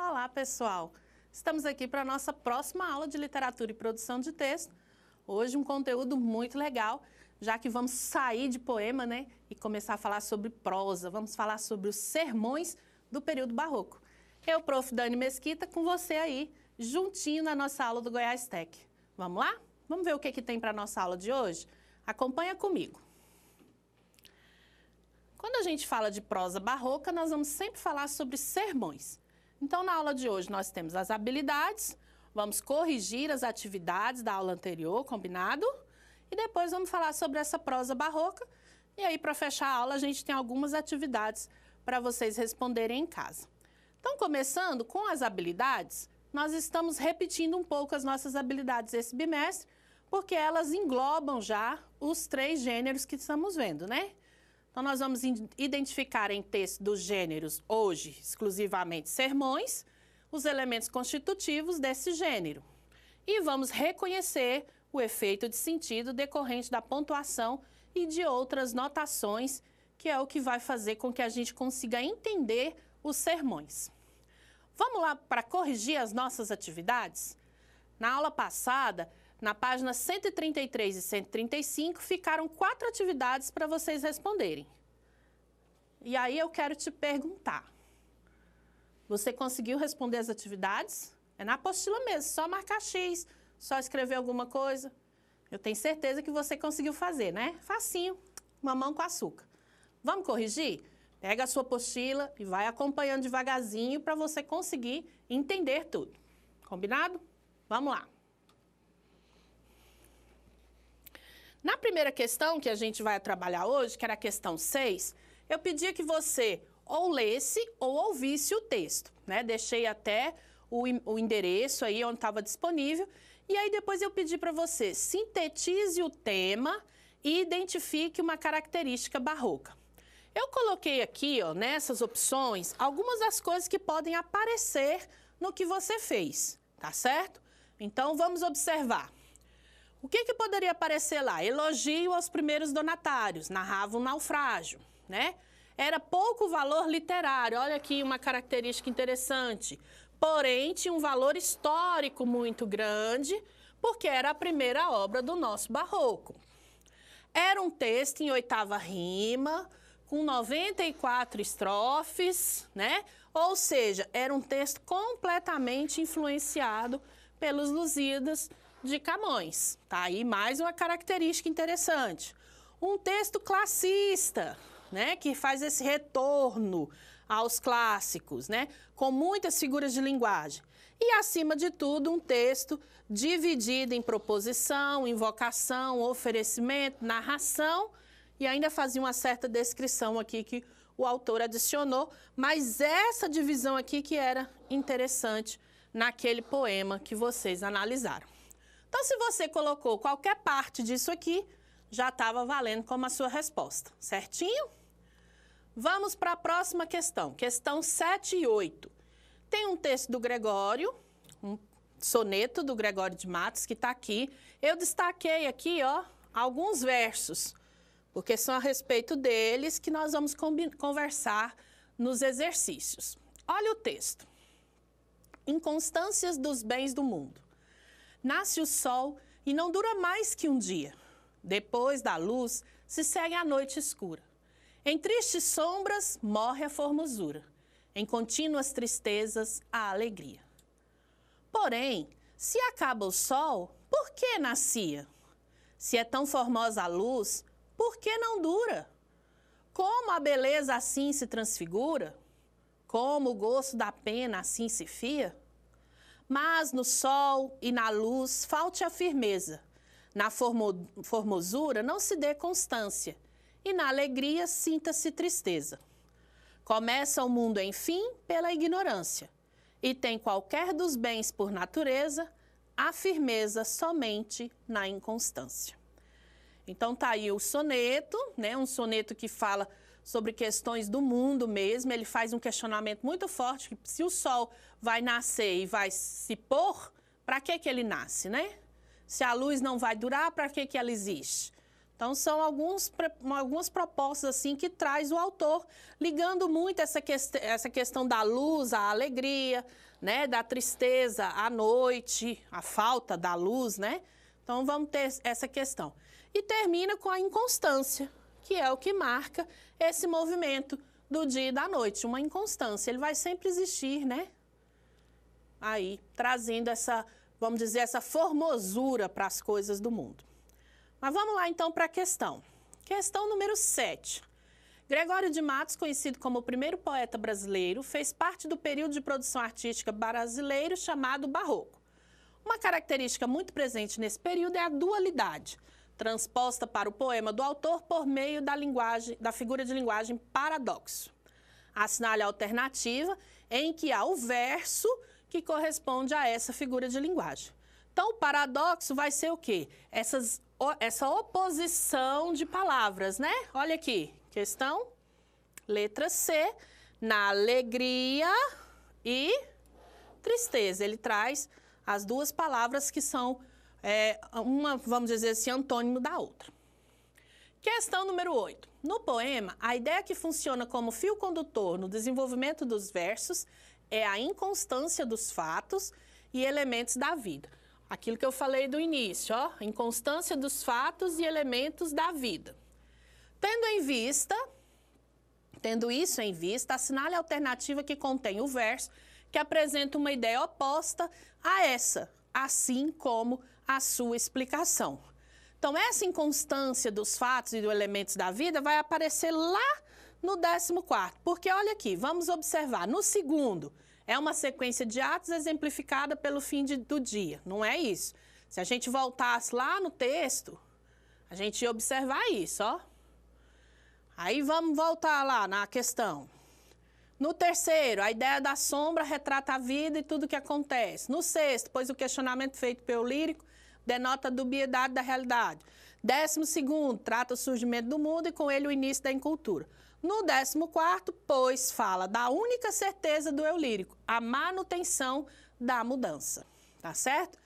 Olá, pessoal! Estamos aqui para a nossa próxima aula de literatura e produção de texto. Hoje um conteúdo muito legal, já que vamos sair de poema, né, e começar a falar sobre prosa. Vamos falar sobre os sermões do período barroco. Eu, prof. Dani Mesquita, com você aí, juntinho na nossa aula do Goiás Tech. Vamos lá? Vamos ver o que, que tem para a nossa aula de hoje? Acompanha comigo. Quando a gente fala de prosa barroca, nós vamos sempre falar sobre sermões. Então, na aula de hoje, nós temos as habilidades, vamos corrigir as atividades da aula anterior, combinado? E depois vamos falar sobre essa prosa barroca. E aí, para fechar a aula, a gente tem algumas atividades para vocês responderem em casa. Então, começando com as habilidades, nós estamos repetindo um pouco as nossas habilidades esse bimestre, porque elas englobam já os três gêneros que estamos vendo, né? Então, nós vamos identificar em texto dos gêneros, hoje, exclusivamente sermões, os elementos constitutivos desse gênero. E vamos reconhecer o efeito de sentido decorrente da pontuação e de outras notações, que é o que vai fazer com que a gente consiga entender os sermões. Vamos lá para corrigir as nossas atividades? Na aula passada, na página 133 e 135 ficaram quatro atividades para vocês responderem. E aí eu quero te perguntar: você conseguiu responder as atividades? É na apostila mesmo, só marcar X, só escrever alguma coisa. Eu tenho certeza que você conseguiu fazer, né? Facinho, mamão com açúcar. Vamos corrigir? Pega a sua apostila e vai acompanhando devagarzinho para você conseguir entender tudo. Combinado? Vamos lá! Na primeira questão que a gente vai trabalhar hoje, que era a questão 6, eu pedi que você ou lesse ou ouvisse o texto, né? Deixei até o, o endereço aí onde estava disponível. E aí depois eu pedi para você sintetize o tema e identifique uma característica barroca. Eu coloquei aqui, ó, nessas opções, algumas das coisas que podem aparecer no que você fez, tá certo? Então vamos observar. O que, que poderia aparecer lá? Elogio aos primeiros donatários, narrava um naufrágio, né? Era pouco valor literário, olha aqui uma característica interessante. Porém, tinha um valor histórico muito grande, porque era a primeira obra do nosso barroco. Era um texto em oitava rima, com 94 estrofes, né? Ou seja, era um texto completamente influenciado pelos Lusíadas, de Camões. Tá aí mais uma característica interessante. Um texto classista, né, que faz esse retorno aos clássicos, né, com muitas figuras de linguagem. E, acima de tudo, um texto dividido em proposição, invocação, oferecimento, narração, e ainda fazia uma certa descrição aqui que o autor adicionou, mas essa divisão aqui que era interessante naquele poema que vocês analisaram. Então, se você colocou qualquer parte disso aqui, já estava valendo como a sua resposta, certinho? Vamos para a próxima questão, questão 7 e 8. Tem um texto do Gregório, um soneto do Gregório de Matos que está aqui. Eu destaquei aqui, ó, alguns versos, porque são a respeito deles que nós vamos conversar nos exercícios. Olha o texto. Inconstâncias dos bens do mundo. Nasce o sol e não dura mais que um dia. Depois da luz, se segue a noite escura. Em tristes sombras, morre a formosura. Em contínuas tristezas, a alegria. Porém, se acaba o sol, por que nascia? Se é tão formosa a luz, por que não dura? Como a beleza assim se transfigura? Como o gosto da pena assim se fia? mas no sol e na luz falte a firmeza. Na formosura não se dê constância, e na alegria sinta-se tristeza. Começa o mundo, enfim, pela ignorância, e tem qualquer dos bens por natureza a firmeza somente na inconstância. Então tá aí o soneto, né? Um soneto que fala sobre questões do mundo mesmo. Ele faz um questionamento muito forte que se o sol vai nascer e vai se pôr, para que que ele nasce, né? Se a luz não vai durar, para que que ela existe? Então são alguns, algumas propostas assim que traz o autor, ligando muito essa, que, essa questão da luz, à alegria, né, da tristeza, à noite, a falta da luz, né? Então vamos ter essa questão. E termina com a inconstância, que é o que marca esse movimento do dia e da noite, uma inconstância. Ele vai sempre existir, né? Aí, trazendo essa, vamos dizer, essa formosura para as coisas do mundo. Mas vamos lá então para a questão. Questão número 7. Gregório de Matos, conhecido como o primeiro poeta brasileiro, fez parte do período de produção artística brasileiro chamado Barroco. Uma característica muito presente nesse período é a dualidade transposta para o poema do autor por meio da, linguagem, da figura de linguagem paradoxo. Assinale a alternativa em que há o verso que corresponde a essa figura de linguagem. Então, o paradoxo vai ser o quê? Essas, essa oposição de palavras, né? Olha aqui, questão, letra C, na alegria e tristeza. Ele traz as duas palavras que são é, uma, vamos dizer assim, antônimo da outra. Questão número 8. No poema, a ideia que funciona como fio condutor no desenvolvimento dos versos é a inconstância dos fatos e elementos da vida. Aquilo que eu falei do início, ó, inconstância dos fatos e elementos da vida. Tendo em vista, tendo isso em vista, assinale a alternativa que contém o verso que apresenta uma ideia oposta a essa, assim como a sua explicação. Então, essa inconstância dos fatos e dos elementos da vida vai aparecer lá no 14, porque olha aqui, vamos observar, no segundo, é uma sequência de atos exemplificada pelo fim de, do dia, não é isso? Se a gente voltasse lá no texto, a gente ia observar isso, ó. Aí vamos voltar lá na questão. No terceiro, a ideia da sombra retrata a vida e tudo o que acontece. No sexto, pois o questionamento feito pelo lírico denota a dubiedade da realidade. Décimo segundo, trata o surgimento do mundo e com ele o início da incultura. No décimo quarto, pois, fala da única certeza do eu lírico, a manutenção da mudança. Tá certo?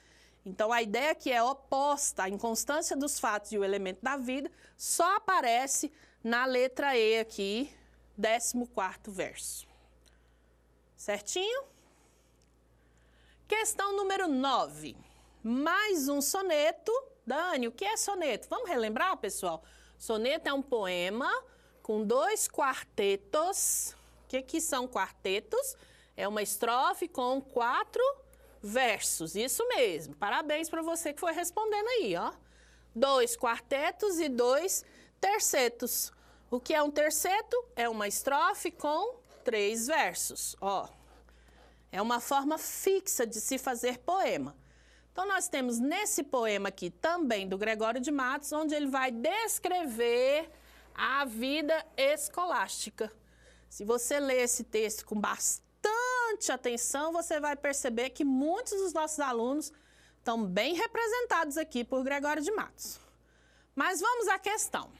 Então, a ideia que é oposta à inconstância dos fatos e o elemento da vida só aparece na letra E aqui, décimo quarto verso. Certinho? Questão número 9 mais um soneto. Dani, o que é soneto? Vamos relembrar, pessoal? Soneto é um poema com dois quartetos. O que, que são quartetos? É uma estrofe com quatro versos. Isso mesmo. Parabéns para você que foi respondendo aí, ó. Dois quartetos e dois tercetos. O que é um terceto? É uma estrofe com três versos, ó. É uma forma fixa de se fazer poema. Então, nós temos nesse poema aqui, também do Gregório de Matos, onde ele vai descrever a vida escolástica. Se você ler esse texto com bastante atenção, você vai perceber que muitos dos nossos alunos estão bem representados aqui por Gregório de Matos. Mas vamos à questão.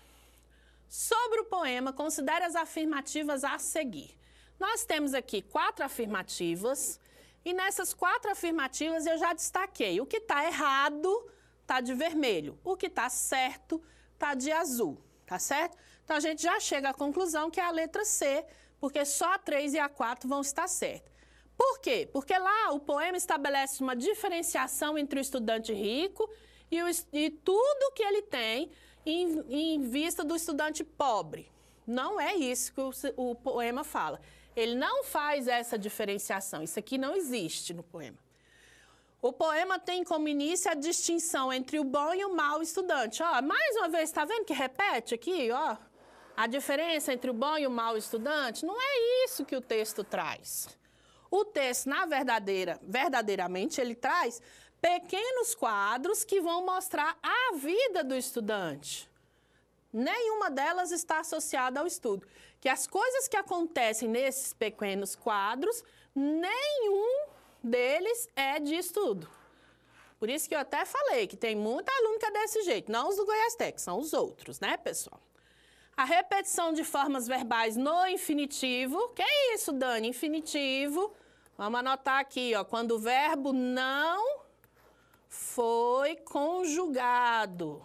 Sobre o poema, considere as afirmativas a seguir. Nós temos aqui quatro afirmativas e nessas quatro afirmativas eu já destaquei. O que está errado está de vermelho, o que está certo está de azul, tá certo? Então a gente já chega à conclusão que é a letra C, porque só a 3 e a 4 vão estar certas. Por quê? Porque lá o poema estabelece uma diferenciação entre o estudante rico e, o, e tudo que ele tem em, em, vista do estudante pobre. Não é isso que o, o poema fala. Ele não faz essa diferenciação. Isso aqui não existe no poema. O poema tem como início a distinção entre o bom e o mau estudante. Ó, mais uma vez, está vendo que repete aqui? Ó, a diferença entre o bom e o mau estudante? Não é isso que o texto traz. O texto, na verdadeira, verdadeiramente, ele traz pequenos quadros que vão mostrar a vida do estudante. Nenhuma delas está associada ao estudo que as coisas que acontecem nesses pequenos quadros, nenhum deles é de estudo. Por isso que eu até falei que tem muita aluno que é desse jeito, não os do Goiás Tech, são os outros, né, pessoal? A repetição de formas verbais no infinitivo, que é isso, Dani? Infinitivo. Vamos anotar aqui, ó, quando o verbo não foi conjugado.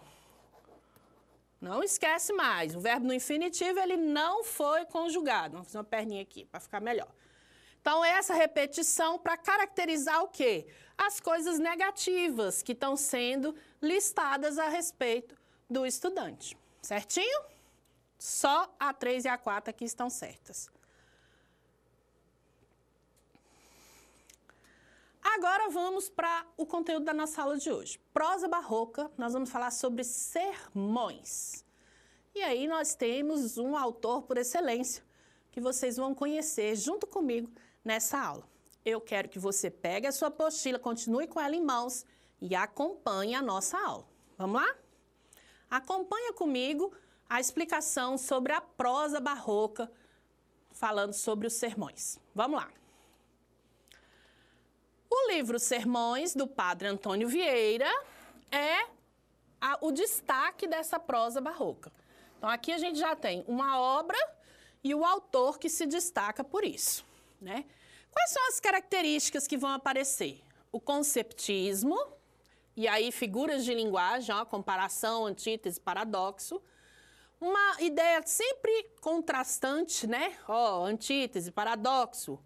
Não esquece mais. O verbo no infinitivo, ele não foi conjugado. Vamos fazer uma perninha aqui para ficar melhor. Então, é essa repetição para caracterizar o quê? As coisas negativas que estão sendo listadas a respeito do estudante. Certinho? Só a 3 e a 4 aqui estão certas. Agora vamos para o conteúdo da nossa aula de hoje. Prosa barroca, nós vamos falar sobre sermões. E aí nós temos um autor por excelência que vocês vão conhecer junto comigo nessa aula. Eu quero que você pegue a sua apostila, continue com ela em mãos e acompanhe a nossa aula. Vamos lá? Acompanha comigo a explicação sobre a prosa barroca, falando sobre os sermões. Vamos lá. O livro Sermões, do padre Antônio Vieira, é a, o destaque dessa prosa barroca. Então, aqui a gente já tem uma obra e o autor que se destaca por isso. Né? Quais são as características que vão aparecer? O conceptismo, e aí figuras de linguagem, ó, comparação, antítese, paradoxo. Uma ideia sempre contrastante, né? Ó, antítese, paradoxo,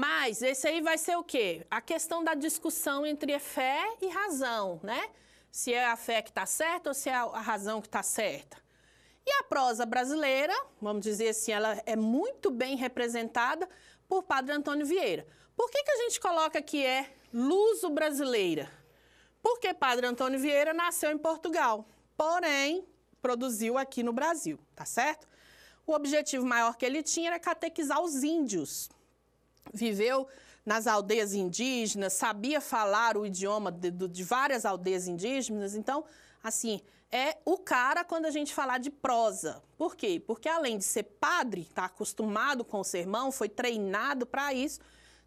mas esse aí vai ser o quê? A questão da discussão entre fé e razão, né? Se é a fé que está certa ou se é a razão que está certa. E a prosa brasileira, vamos dizer assim, ela é muito bem representada por Padre Antônio Vieira. Por que, que a gente coloca que é luso-brasileira? Porque Padre Antônio Vieira nasceu em Portugal, porém produziu aqui no Brasil, tá certo? O objetivo maior que ele tinha era catequizar os índios, viveu nas aldeias indígenas, sabia falar o idioma de, de, várias aldeias indígenas. Então, assim, é o cara quando a gente falar de prosa. Por quê? Porque além de ser padre, está acostumado com o sermão, foi treinado para isso,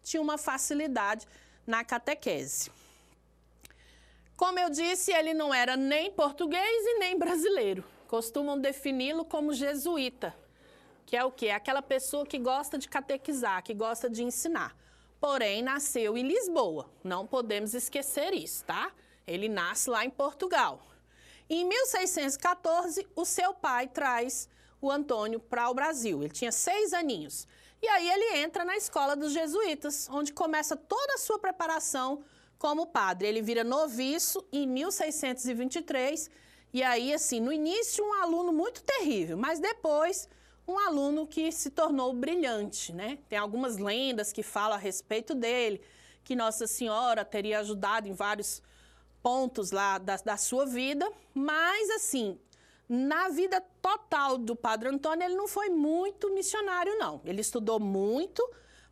tinha uma facilidade na catequese. Como eu disse, ele não era nem português e nem brasileiro. Costumam defini-lo como jesuíta, que é o quê? Aquela pessoa que gosta de catequizar, que gosta de ensinar. Porém, nasceu em Lisboa. Não podemos esquecer isso, tá? Ele nasce lá em Portugal. Em 1614, o seu pai traz o Antônio para o Brasil. Ele tinha seis aninhos. E aí ele entra na escola dos jesuítas, onde começa toda a sua preparação como padre. Ele vira noviço em 1623. E aí, assim, no início, um aluno muito terrível, mas depois um aluno que se tornou brilhante, né? Tem algumas lendas que falam a respeito dele, que Nossa Senhora teria ajudado em vários pontos lá da, da sua vida, mas assim, na vida total do Padre Antônio, ele não foi muito missionário, não. Ele estudou muito,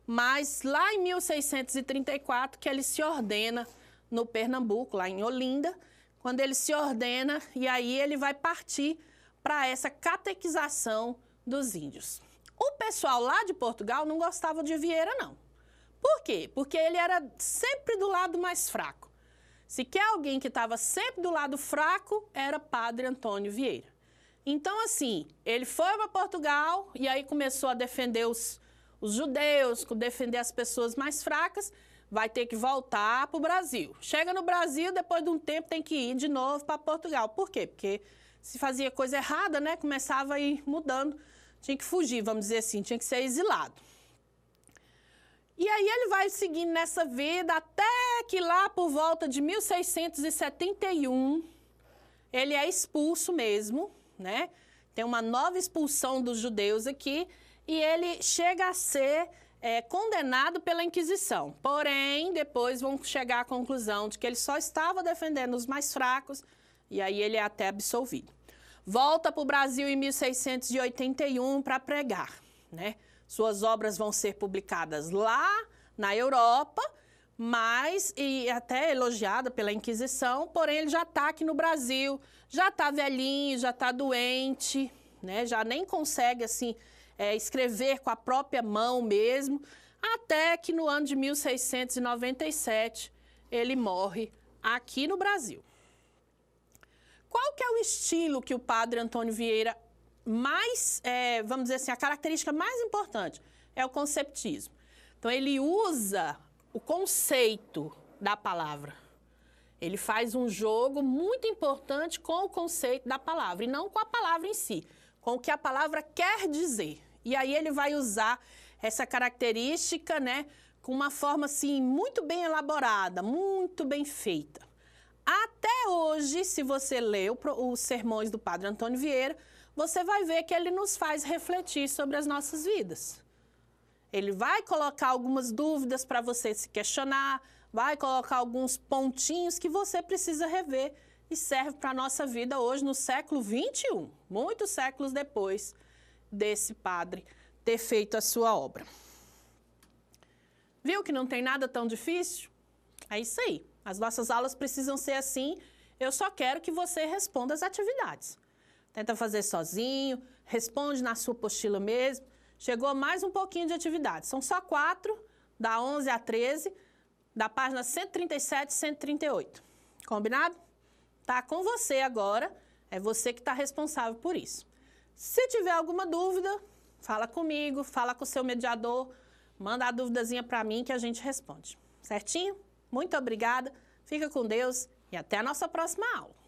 mas lá em 1634, que ele se ordena no Pernambuco, lá em Olinda, quando ele se ordena, e aí ele vai partir para essa catequização dos índios. O pessoal lá de Portugal não gostava de Vieira, não. Por quê? Porque ele era sempre do lado mais fraco. Se quer alguém que estava sempre do lado fraco, era Padre Antônio Vieira. Então, assim, ele foi para Portugal e aí começou a defender os, os judeus, defender as pessoas mais fracas, vai ter que voltar para o Brasil. Chega no Brasil, depois de um tempo tem que ir de novo para Portugal. Por quê? Porque se fazia coisa errada, né, começava a ir mudando, tinha que fugir, vamos dizer assim, tinha que ser exilado. E aí ele vai seguindo nessa vida até que lá por volta de 1671 ele é expulso mesmo, né? Tem uma nova expulsão dos judeus aqui e ele chega a ser é, condenado pela Inquisição. Porém, depois vão chegar à conclusão de que ele só estava defendendo os mais fracos e aí ele é até absolvido. Volta para o Brasil em 1681 para pregar, né? Suas obras vão ser publicadas lá na Europa, mas e até elogiada pela Inquisição, porém ele já está aqui no Brasil, já está velhinho, já está doente, né? Já nem consegue assim é, escrever com a própria mão mesmo, até que no ano de 1697 ele morre aqui no Brasil estilo que o padre Antônio Vieira mais, é, vamos dizer assim, a característica mais importante é o conceptismo. Então, ele usa o conceito da palavra. Ele faz um jogo muito importante com o conceito da palavra, e não com a palavra em si, com o que a palavra quer dizer. E aí ele vai usar essa característica, né, com uma forma assim muito bem elaborada, muito bem feita. Até hoje, se você lê os sermões do Padre Antônio Vieira, você vai ver que ele nos faz refletir sobre as nossas vidas. Ele vai colocar algumas dúvidas para você se questionar, vai colocar alguns pontinhos que você precisa rever e serve para a nossa vida hoje no século 21, muitos séculos depois desse padre ter feito a sua obra. Viu que não tem nada tão difícil? É isso aí. As nossas aulas precisam ser assim. Eu só quero que você responda as atividades. Tenta fazer sozinho, responde na sua apostila mesmo. Chegou mais um pouquinho de atividades. São só quatro, da 11 a 13, da página 137 e 138. Combinado? Tá com você agora. É você que está responsável por isso. Se tiver alguma dúvida, fala comigo, fala com o seu mediador, manda a duvidazinha para mim que a gente responde. Certinho? Muito obrigada, fica com Deus e até a nossa próxima aula.